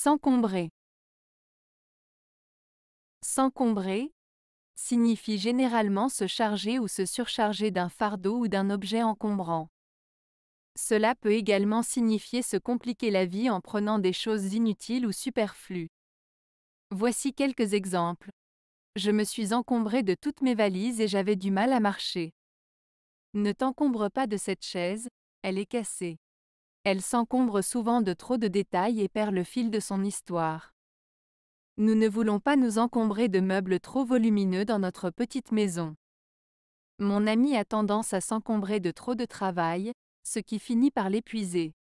S'encombrer. S'encombrer signifie généralement se charger ou se surcharger d'un fardeau ou d'un objet encombrant. Cela peut également signifier se compliquer la vie en prenant des choses inutiles ou superflues. Voici quelques exemples. Je me suis encombré de toutes mes valises et j'avais du mal à marcher. Ne t'encombre pas de cette chaise, elle est cassée. Elle s'encombre souvent de trop de détails et perd le fil de son histoire. Nous ne voulons pas nous encombrer de meubles trop volumineux dans notre petite maison. Mon ami a tendance à s'encombrer de trop de travail, ce qui finit par l'épuiser.